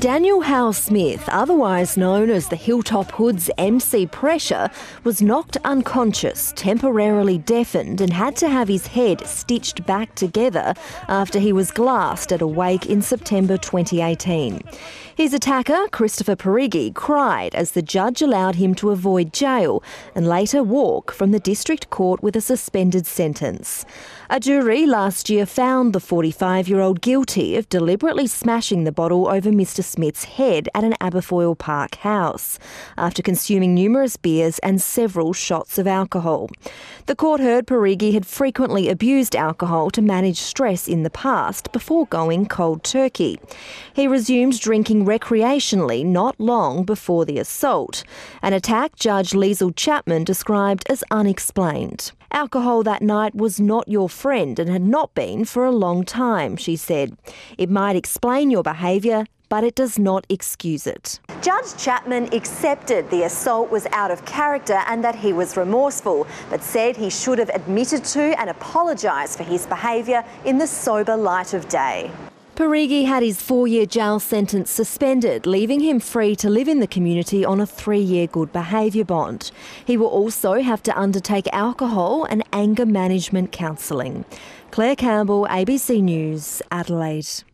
Daniel Howe Smith, otherwise known as the Hilltop Hoods MC Pressure, was knocked unconscious, temporarily deafened, and had to have his head stitched back together after he was glassed at a wake in September 2018. His attacker, Christopher Parigi, cried as the judge allowed him to avoid jail and later walk from the district court with a suspended sentence. A jury last year found the 45 year old guilty of deliberately smashing the bottle over Mr Smith's head at an Aberfoyle Park house after consuming numerous beers and several shots of alcohol. The court heard Parigi had frequently abused alcohol to manage stress in the past before going cold turkey. He resumed drinking recreationally not long before the assault, an attack Judge Liesl Chapman described as unexplained. Alcohol that night was not your friend and had not been for a long time, she said. It might explain your behaviour, but it does not excuse it. Judge Chapman accepted the assault was out of character and that he was remorseful, but said he should have admitted to and apologised for his behaviour in the sober light of day. Parigi had his four year jail sentence suspended, leaving him free to live in the community on a three year good behaviour bond. He will also have to undertake alcohol and anger management counselling. Claire Campbell, ABC News, Adelaide.